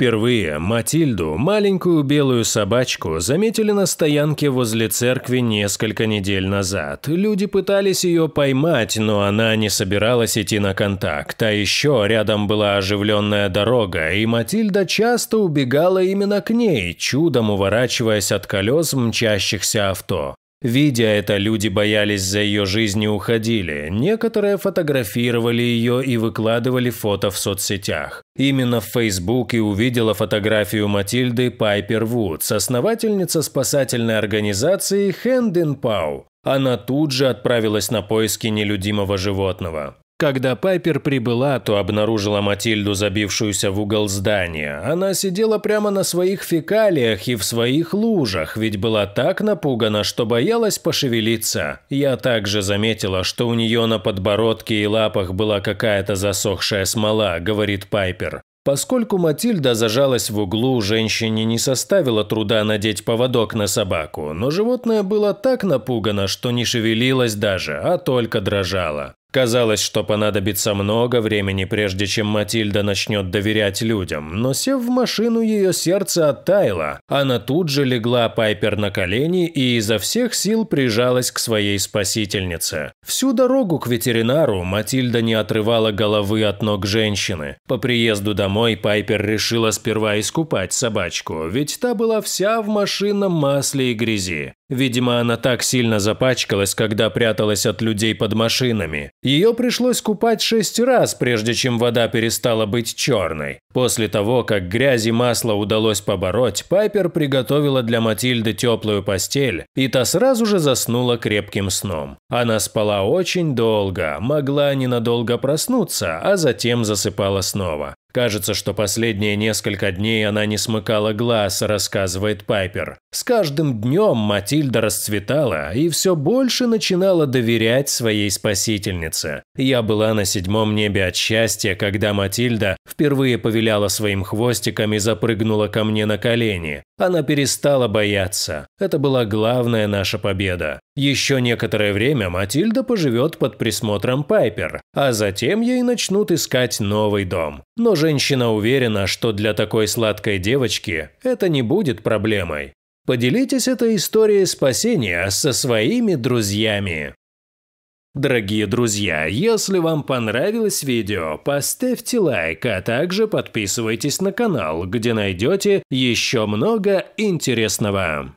Впервые Матильду, маленькую белую собачку, заметили на стоянке возле церкви несколько недель назад. Люди пытались ее поймать, но она не собиралась идти на контакт. А еще рядом была оживленная дорога, и Матильда часто убегала именно к ней, чудом уворачиваясь от колес мчащихся авто. Видя это, люди боялись за ее жизнь и уходили. Некоторые фотографировали ее и выкладывали фото в соцсетях. Именно в Фейсбуке увидела фотографию Матильды Пайпер Вудс, основательница спасательной организации Hand in Pau. Она тут же отправилась на поиски нелюдимого животного. Когда Пайпер прибыла, то обнаружила Матильду, забившуюся в угол здания. Она сидела прямо на своих фекалиях и в своих лужах, ведь была так напугана, что боялась пошевелиться. Я также заметила, что у нее на подбородке и лапах была какая-то засохшая смола, говорит Пайпер. Поскольку Матильда зажалась в углу, женщине не составило труда надеть поводок на собаку, но животное было так напугано, что не шевелилось даже, а только дрожало. Казалось, что понадобится много времени, прежде чем Матильда начнет доверять людям, но сев в машину, ее сердце оттаяло. Она тут же легла Пайпер на колени и изо всех сил прижалась к своей спасительнице. Всю дорогу к ветеринару Матильда не отрывала головы от ног женщины. По приезду домой Пайпер решила сперва искупать собачку, ведь та была вся в машинном масле и грязи. Видимо, она так сильно запачкалась, когда пряталась от людей под машинами. Ее пришлось купать шесть раз, прежде чем вода перестала быть черной. После того, как грязь и масло удалось побороть, Пайпер приготовила для Матильды теплую постель, и та сразу же заснула крепким сном. Она спала очень долго, могла ненадолго проснуться, а затем засыпала снова. Кажется, что последние несколько дней она не смыкала глаз, рассказывает Пайпер. С каждым днем Матильда расцветала и все больше начинала доверять своей спасительнице. Я была на седьмом небе от счастья, когда Матильда впервые повиляла своим хвостиком и запрыгнула ко мне на колени. Она перестала бояться. Это была главная наша победа. Еще некоторое время Матильда поживет под присмотром Пайпер, а затем ей начнут искать новый дом. Но женщина уверена, что для такой сладкой девочки это не будет проблемой. Поделитесь этой историей спасения со своими друзьями. Дорогие друзья, если вам понравилось видео, поставьте лайк, а также подписывайтесь на канал, где найдете еще много интересного.